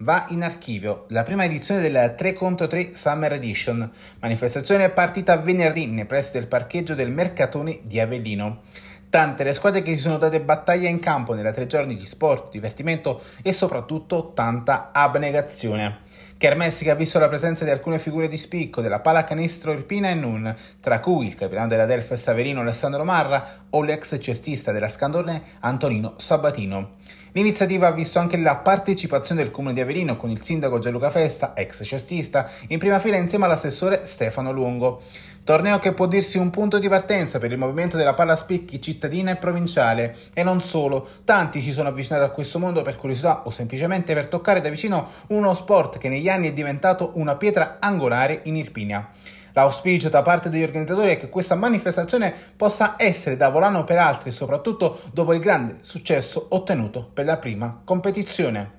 Va in archivio la prima edizione della 3 contro 3 Summer Edition, manifestazione è partita venerdì nei pressi del parcheggio del Mercatone di Avellino importante, le squadre che si sono date battaglia in campo nella tre giorni di sport, divertimento e soprattutto tanta abnegazione. Kermessi che ha visto la presenza di alcune figure di spicco della pallacanestro irpina e Nun, tra cui il capitano della Delfa Saverino Alessandro Marra o l'ex cestista della Scandone Antonino Sabatino. L'iniziativa ha visto anche la partecipazione del comune di Averino con il sindaco Gianluca Festa, ex cestista, in prima fila insieme all'assessore Stefano Lungo. Torneo che può dirsi un punto di partenza per il movimento della palla spicchi cittadina e provinciale. E non solo, tanti si sono avvicinati a questo mondo per curiosità o semplicemente per toccare da vicino uno sport che negli anni è diventato una pietra angolare in Irpinia. L'auspicio da parte degli organizzatori è che questa manifestazione possa essere da volano per altri, soprattutto dopo il grande successo ottenuto per la prima competizione.